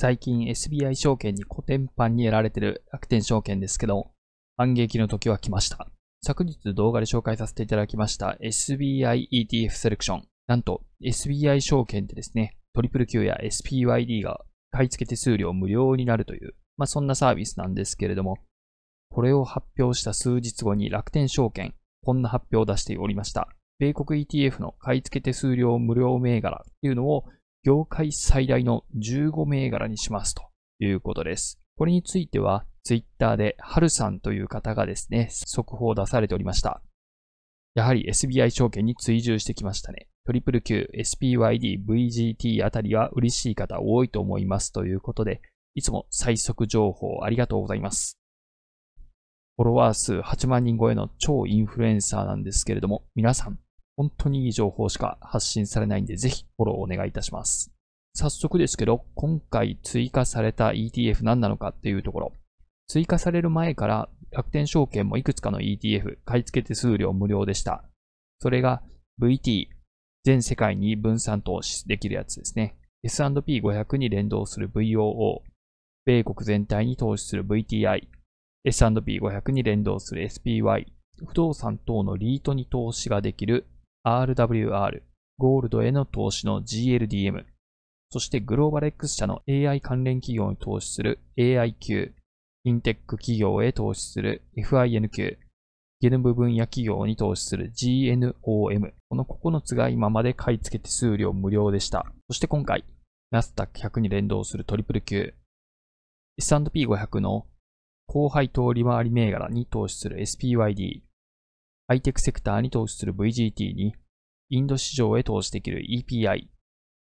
最近 SBI 証券に古典版にやられてる楽天証券ですけど、反撃の時は来ました。昨日動画で紹介させていただきました SBI ETF セレクション。なんと SBI 証券でですね、トリプル Q や SPYD が買い付け手数料無料になるという、まあ、そんなサービスなんですけれども、これを発表した数日後に楽天証券、こんな発表を出しておりました。米国 ETF の買い付け手数料無料銘柄っていうのを業界最大の15銘柄にしますということです。これについては、ツイッターではるさんという方がですね、速報を出されておりました。やはり SBI 証券に追従してきましたね。トリプル Q、SPYD、VGT あたりは嬉しい方多いと思いますということで、いつも最速情報ありがとうございます。フォロワー数8万人超えの超インフルエンサーなんですけれども、皆さん本当にいい情報しか発信されないんで、ぜひフォローお願いいたします。早速ですけど、今回追加された ETF 何なのかっていうところ。追加される前から楽天証券もいくつかの ETF 買い付け手数料無料でした。それが VT、全世界に分散投資できるやつですね。S&P500 に連動する VOO、米国全体に投資する VTI、S&P500 に連動する SPY、不動産等のリートに投資ができる RWR、ゴールドへの投資の GLDM、そしてグローバル X 社の AI 関連企業に投資する AIQ、インテック企業へ投資する FINQ、ゲノム分野企業に投資する GNOM。この9つが今まで買い付け手数料無料でした。そして今回、ナスタック100に連動するトリプル級、S&P500 の後配当利回り銘柄に投資する SPYD、ハイテクセクターに投資する VGT に、インド市場へ投資できる EPI、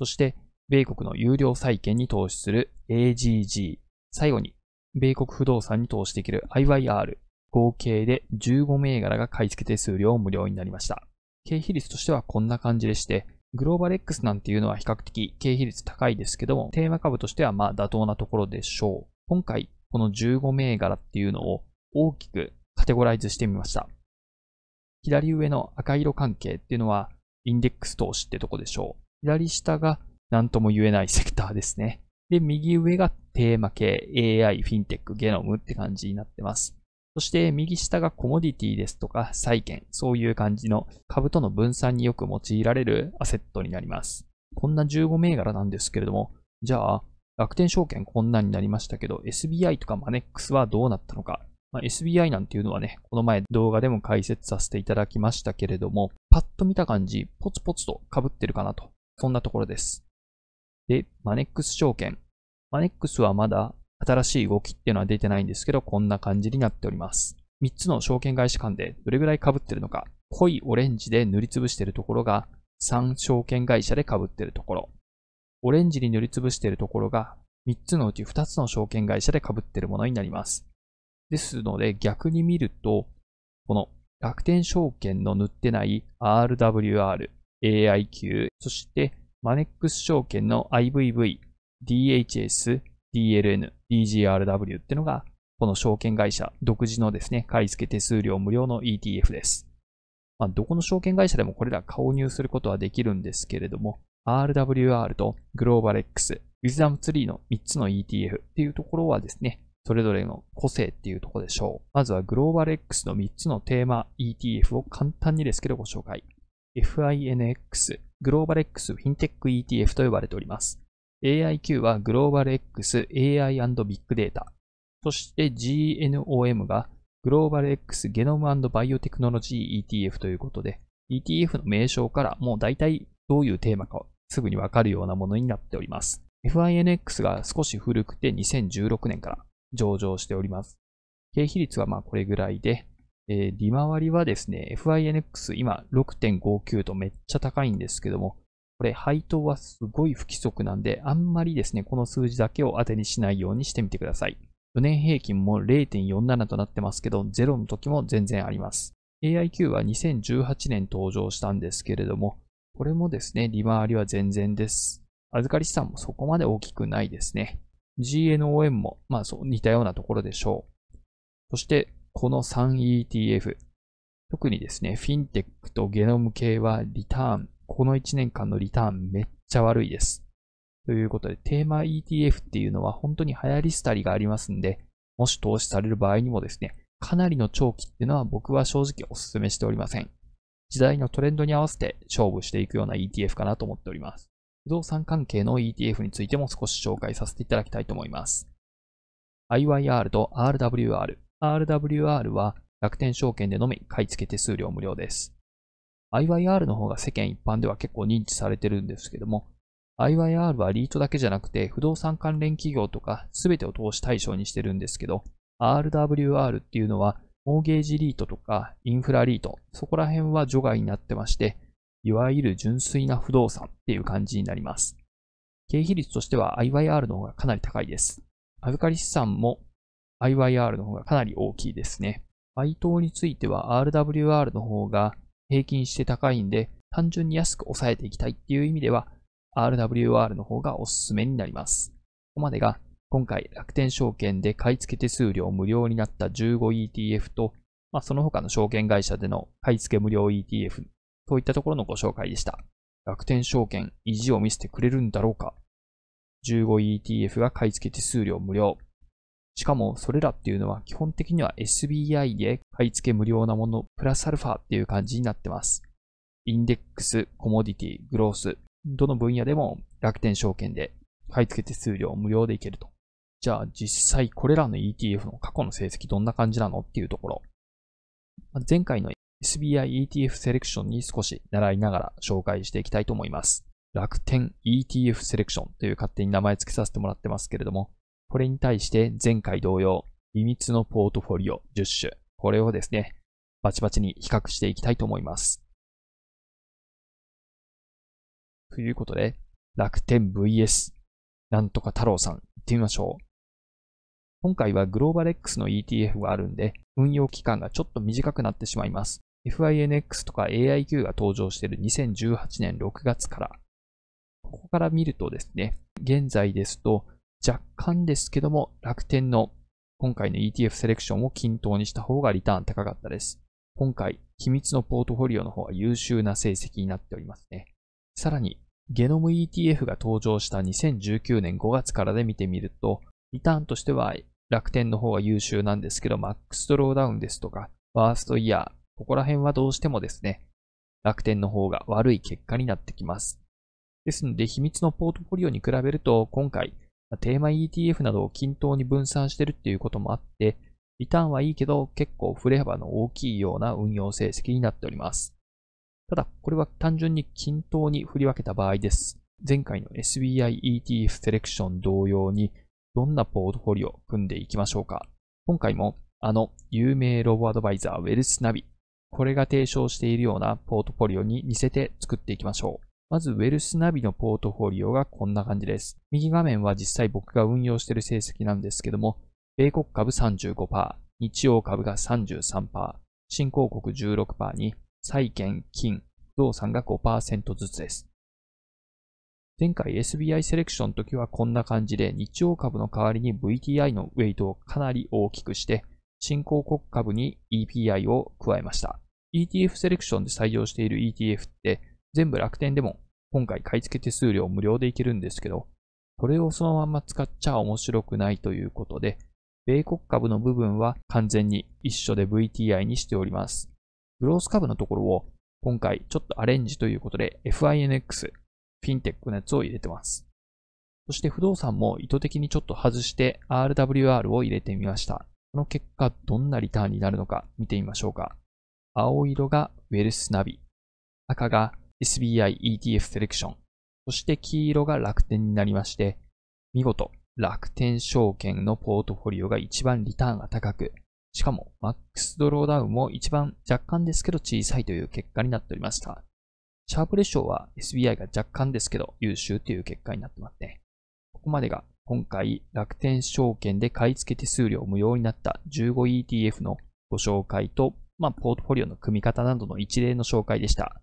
そして米国の有料債券に投資する AGG、最後に米国不動産に投資できる IYR、合計で15銘柄が買い付け手数料無料になりました。経費率としてはこんな感じでして、グローバル X なんていうのは比較的経費率高いですけども、テーマ株としてはまあ妥当なところでしょう。今回、この15銘柄っていうのを大きくカテゴライズしてみました。左上の赤色関係っていうのは、インデックス投資ってとこでしょう。左下が何とも言えないセクターですね。で、右上がテーマ系、AI、フィンテック、ゲノムって感じになってます。そして右下がコモディティですとか債券、そういう感じの株との分散によく用いられるアセットになります。こんな15銘柄なんですけれども、じゃあ楽天証券こんなになりましたけど、SBI とかマネックスはどうなったのかまあ、SBI なんていうのはね、この前動画でも解説させていただきましたけれども、パッと見た感じ、ポツポツと被ってるかなと。そんなところです。で、マネックス証券。マネックスはまだ新しい動きっていうのは出てないんですけど、こんな感じになっております。3つの証券会社間でどれぐらい被ってるのか、濃いオレンジで塗りつぶしているところが3証券会社で被ってるところ、オレンジに塗りつぶしているところが3つのうち2つの証券会社で被ってるものになります。ですので、逆に見ると、この楽天証券の塗ってない RWR、AIQ、そしてマネックス証券の IVV、DHS、DLN、DGRW ってのが、この証券会社独自のですね、買い付け手数料無料の ETF です。まあ、どこの証券会社でもこれら購入することはできるんですけれども、RWR と Global X、ウィズダムツリーの3つの ETF っていうところはですね、それぞれの個性っていうとこでしょう。まずはグローバル X の3つのテーマ ETF を簡単にですけどご紹介。FINX、グローバル X フィンテック ETF と呼ばれております。AIQ はグローバル X AI& ビッグデータ。そして GNOM がグローバル X ゲノムバイオテクノロジー ETF ということで、ETF の名称からもう大体どういうテーマかすぐにわかるようなものになっております。FINX が少し古くて2016年から、上場しております。経費率はまあこれぐらいで、えー、利回りはですね、FINX 今6.59とめっちゃ高いんですけども、これ配当はすごい不規則なんで、あんまりですね、この数字だけを当てにしないようにしてみてください。4年平均も0.47となってますけど、0の時も全然あります。AIQ は2018年登場したんですけれども、これもですね、利回りは全然です。預かり資産もそこまで大きくないですね。GNOM も、まあそう、似たようなところでしょう。そして、この 3ETF。特にですね、フィンテックとゲノム系はリターン、この1年間のリターンめっちゃ悪いです。ということで、テーマ ETF っていうのは本当に流行り廃りがありますんで、もし投資される場合にもですね、かなりの長期っていうのは僕は正直お勧めしておりません。時代のトレンドに合わせて勝負していくような ETF かなと思っております。不動産関係の ETF についても少し紹介させていただきたいと思います。IYR と RWR。RWR は楽天証券でのみ買い付け手数料無料です。IYR の方が世間一般では結構認知されてるんですけども、IYR はリートだけじゃなくて不動産関連企業とか全てを投資対象にしてるんですけど、RWR っていうのはモーゲージリートとかインフラリート、そこら辺は除外になってまして、いわゆる純粋な不動産っていう感じになります。経費率としては IYR の方がかなり高いです。預かり資産も IYR の方がかなり大きいですね。配当については RWR の方が平均して高いんで、単純に安く抑えていきたいっていう意味では、RWR の方がおすすめになります。ここまでが、今回楽天証券で買い付け手数料無料になった 15ETF と、まあ、その他の証券会社での買い付け無料 ETF といったところのご紹介でした。楽天証券、意地を見せてくれるんだろうか ?15ETF が買い付け手数料無料。しかも、それらっていうのは基本的には SBI で買い付け無料なもの、プラスアルファっていう感じになってます。インデックス、コモディティ、グロース、どの分野でも楽天証券で買い付け手数料無料でいけると。じゃあ実際これらの ETF の過去の成績どんな感じなのっていうところ。前回の SBI ETF セレクションに少し習いながら紹介していきたいと思います。楽天 ETF セレクションという勝手に名前付けさせてもらってますけれども、これに対して前回同様、秘密のポートフォリオ10種、これをですね、バチバチに比較していきたいと思います。ということで、楽天 VS なんとか太郎さん、行ってみましょう。今回はグローバル X の ETF があるんで、運用期間がちょっと短くなってしまいます。FINX とか AIQ が登場している2018年6月から、ここから見るとですね、現在ですと若干ですけども楽天の今回の ETF セレクションを均等にした方がリターン高かったです。今回、秘密のポートフォリオの方は優秀な成績になっておりますね。さらに、ゲノム ETF が登場した2019年5月からで見てみると、リターンとしては楽天の方が優秀なんですけど、マックスドローダウンですとか、ワーストイヤここら辺はどうしてもですね、楽天の方が悪い結果になってきます。ですので、秘密のポートフォリオに比べると、今回、テーマ ETF などを均等に分散してるっていうこともあって、リターンはいいけど、結構振れ幅の大きいような運用成績になっております。ただ、これは単純に均等に振り分けた場合です。前回の SBI ETF セレクション同様に、どんなポートフォリオを組んでいきましょうか。今回も、あの有名ロボアドバイザーウェルスナビこれが提唱しているようなポートフォリオに似せて作っていきましょう。まず、ウェルスナビのポートフォリオがこんな感じです。右画面は実際僕が運用している成績なんですけども、米国株35%、日曜株が33%、新興国16%に、債券、金、不動産が5%ずつです。前回 SBI セレクションの時はこんな感じで日曜株の代わりに VTI のウェイトをかなり大きくして新興国株に EPI を加えました。ETF セレクションで採用している ETF って全部楽天でも今回買い付け手数料無料でいけるんですけど、これをそのまま使っちゃ面白くないということで、米国株の部分は完全に一緒で VTI にしております。グロース株のところを今回ちょっとアレンジということで FINX、フィンテックのやつを入れてます。そして不動産も意図的にちょっと外して RWR を入れてみました。この結果どんなリターンになるのか見てみましょうか。青色がウェルスナビ、赤が SBI ETF セレクション、そして黄色が楽天になりまして、見事、楽天証券のポートフォリオが一番リターンが高く、しかもマックスドローダウンも一番若干ですけど小さいという結果になっておりました。シャープレショーは SBI が若干ですけど優秀という結果になってますね。ここまでが今回楽天証券で買い付け手数料無料になった 15ETF のご紹介とまあ、ポートフォリオの組み方などの一例の紹介でした。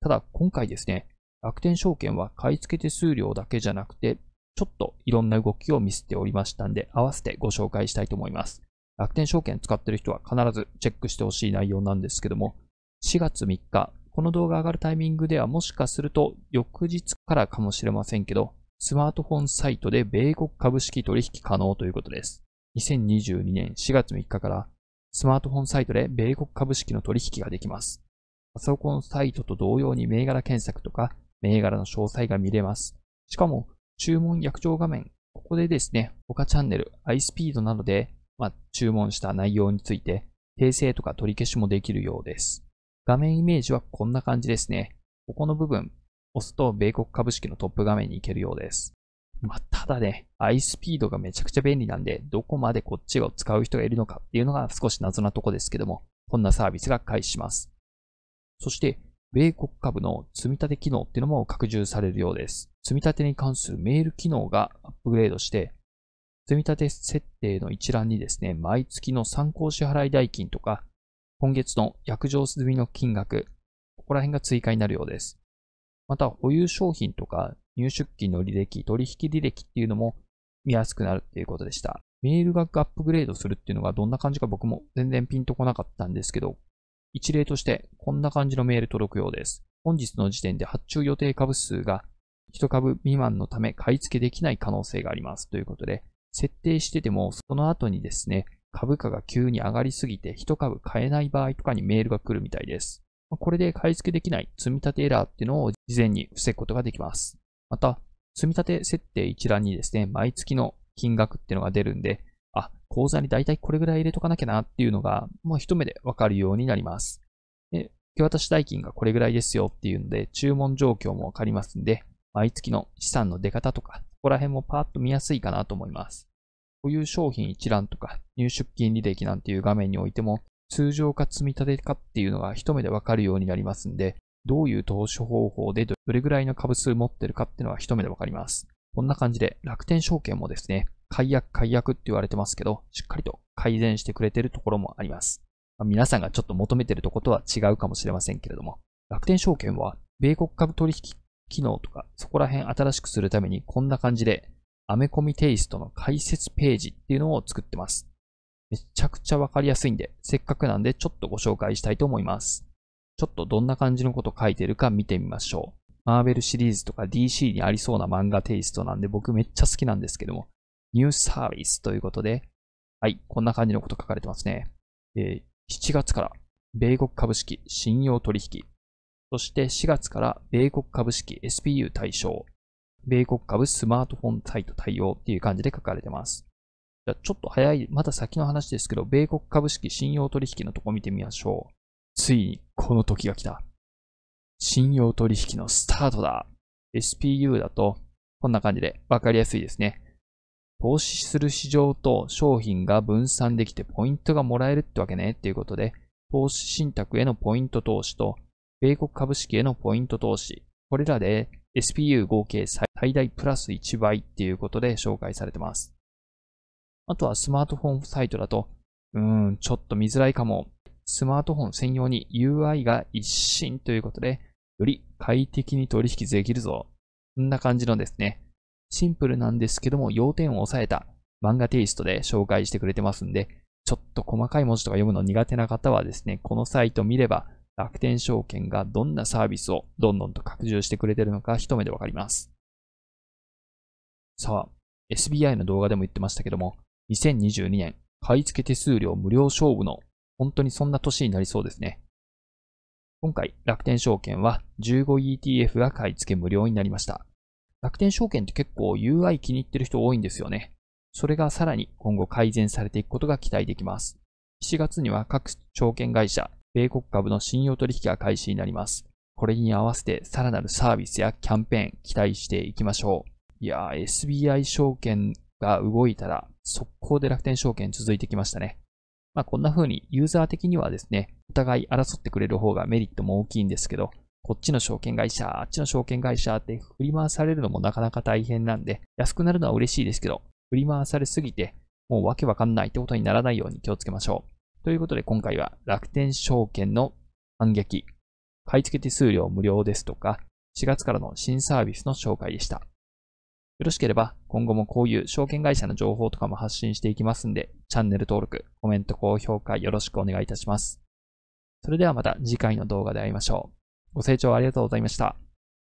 ただ、今回ですね、楽天証券は買い付け手数料だけじゃなくて、ちょっといろんな動きを見せておりましたんで、合わせてご紹介したいと思います。楽天証券使ってる人は必ずチェックしてほしい内容なんですけども、4月3日、この動画上がるタイミングではもしかすると翌日からかもしれませんけど、スマートフォンサイトで米国株式取引可能ということです。2022年4月3日からスマートフォンサイトで米国株式の取引ができます。パソコンサイトと同様に銘柄検索とか、銘柄の詳細が見れます。しかも、注文役場画面、ここでですね、他チャンネル、iSpeed などで、まあ、注文した内容について、訂正とか取り消しもできるようです。画面イメージはこんな感じですね。ここの部分、押すと米国株式のトップ画面に行けるようです。まあ、ただね、i スピードがめちゃくちゃ便利なんで、どこまでこっちを使う人がいるのかっていうのが少し謎なとこですけども、こんなサービスが開始します。そして、米国株の積み立て機能っていうのも拡充されるようです。積み立てに関するメール機能がアップグレードして、積み立て設定の一覧にですね、毎月の参考支払い代金とか、今月の約定済みの金額、ここら辺が追加になるようです。また、保有商品とか入出金の履歴、取引履歴っていうのも見やすくなるっていうことでした。メールがアップグレードするっていうのがどんな感じか僕も全然ピンとこなかったんですけど、一例としてこんな感じのメール届くようです。本日の時点で発注予定株数が1株未満のため買い付けできない可能性がありますということで、設定しててもその後にですね、株価が急に上がりすぎて1株買えない場合とかにメールが来るみたいです。これで買い付けできない積み立てエラーっていうのを事前に防ぐことができます。また、積み立て設定一覧にですね、毎月の金額っていうのが出るんで、あ、口座にだいたいこれぐらい入れとかなきゃなっていうのが、もう一目でわかるようになります。で、受け渡し代金がこれぐらいですよっていうので、注文状況もわかりますんで、毎月の資産の出方とか、ここら辺もパーッと見やすいかなと思います。こういう商品一覧とか、入出金履歴なんていう画面においても、通常か積み立てかっていうのが一目でわかるようになりますんで、どういう投資方法でどれぐらいの株数持ってるかっていうのは一目でわかります。こんな感じで楽天証券もですね、解約解約って言われてますけど、しっかりと改善してくれてるところもあります。まあ、皆さんがちょっと求めてるとことは違うかもしれませんけれども、楽天証券は米国株取引機能とかそこら辺新しくするためにこんな感じでアメコミテイストの解説ページっていうのを作ってます。めちゃくちゃわかりやすいんで、せっかくなんでちょっとご紹介したいと思います。ちょっとどんな感じのこと書いてるか見てみましょう。マーベルシリーズとか DC にありそうな漫画テイストなんで僕めっちゃ好きなんですけども、ニューサービスということで、はい、こんな感じのこと書かれてますね。えー、7月から米国株式信用取引、そして4月から米国株式 SPU 対象、米国株スマートフォンサイト対応っていう感じで書かれてます。じゃちょっと早い、まだ先の話ですけど、米国株式信用取引のとこ見てみましょう。ついにこの時が来た。信用取引のスタートだ。SPU だと、こんな感じでわかりやすいですね。投資する市場と商品が分散できてポイントがもらえるってわけねっていうことで、投資信託へのポイント投資と、米国株式へのポイント投資、これらで SPU 合計最大プラス1倍っていうことで紹介されてます。あとはスマートフォンサイトだと、うーん、ちょっと見づらいかもスマートフォン専用に UI が一新ということで、より快適に取引できるぞ。こんな感じのですね、シンプルなんですけども、要点を抑えた漫画テイストで紹介してくれてますんで、ちょっと細かい文字とか読むの苦手な方はですね、このサイト見れば、楽天証券がどんなサービスをどんどんと拡充してくれてるのか一目でわかります。さあ、SBI の動画でも言ってましたけども、2022年買い付け手数料無料勝負の本当にそんな年になりそうですね。今回、楽天証券は 15ETF が買い付け無料になりました。楽天証券って結構 UI 気に入ってる人多いんですよね。それがさらに今後改善されていくことが期待できます。7月には各証券会社、米国株の信用取引が開始になります。これに合わせてさらなるサービスやキャンペーン期待していきましょう。いやー、SBI 証券が動いたら速攻で楽天証券続いてきましたね。まあ、こんな風にユーザー的にはですね、お互い争ってくれる方がメリットも大きいんですけど、こっちの証券会社、あっちの証券会社って振り回されるのもなかなか大変なんで、安くなるのは嬉しいですけど、振り回されすぎて、もうわけわかんないってことにならないように気をつけましょう。ということで今回は楽天証券の反撃、買い付け手数料無料ですとか、4月からの新サービスの紹介でした。よろしければ今後もこういう証券会社の情報とかも発信していきますんで、チャンネル登録、コメント、高評価よろしくお願いいたします。それではまた次回の動画で会いましょう。ご清聴ありがとうございました。